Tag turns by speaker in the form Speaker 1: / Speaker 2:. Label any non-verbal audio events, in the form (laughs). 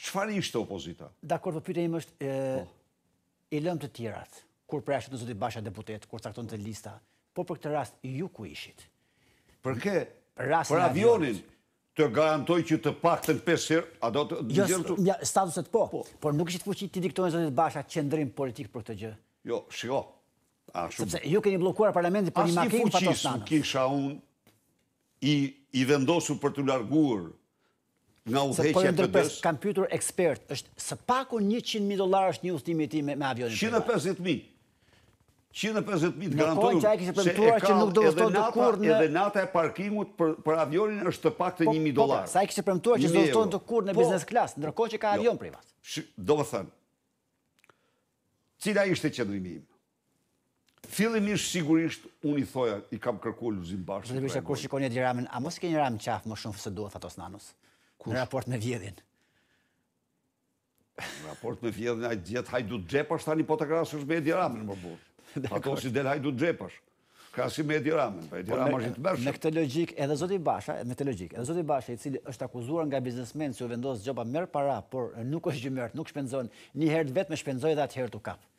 Speaker 1: Qëfar ishte opozita?
Speaker 2: Dakor, për po pyrë është e, po. i lëm të tjerat, kur prea shëtë në basha deputet, kur cakton të lista, po për këtë rast, ju ku ishit? Për ke? Për avionin? avionin
Speaker 1: të garantoj që të pak të në 5 herë, a do të jo, gjërë të...
Speaker 2: Ja, statuset po, po. por nuk ishtë fuqit të diktojnë zotit basha qëndrim politik për këtë gjë.
Speaker 1: Jo, shiko. Sëpse
Speaker 2: Sepse ju keni blokuar parlamentin për një makinë pa të stanë. Asë
Speaker 1: fuqis kisha unë i, i vendosu për të larguar nga u të për të kam
Speaker 2: pytur ekspert, është së pako 100.000 dolar është një ustimi ti me avionin të da? 150.000. 150.000 të garantonu. Po, po, që e nuk do të në... Edhe nata e
Speaker 1: parkingut për avionin është të pak të 1.000 po, dolar. Sa e kështë përmëtuar që së zdo të kur në business class,
Speaker 2: ndërkohë që ka jo. avion
Speaker 1: privat. Do më thënë, cila ishte qëndrimi im?
Speaker 2: Fillim ishë sigurisht, unë i thoja, i kam kërku Luzin Bashkë. bërë që kur e diramin, a mos ke një qafë më shumë fësë duhet, nanus? Në raport me vjedhin.
Speaker 1: Në raport me vjedhin, a i djetë hajdu të gjepash, ta një po të krasë është me e diramin, më burë. (laughs) A si del hajdu po të gjepash. Krasi me e diramin, pa e diramin është të
Speaker 2: bërshë. Në këtë logik, edhe Zoti Basha, në këtë logik, edhe Zoti Basha, i cili është akuzuar nga biznesmen, që u vendosë gjopa mërë para, por nuk është gjë mërë, nuk shpenzojnë, një herë vetë me shpenzojnë dhe atë herë të kapë.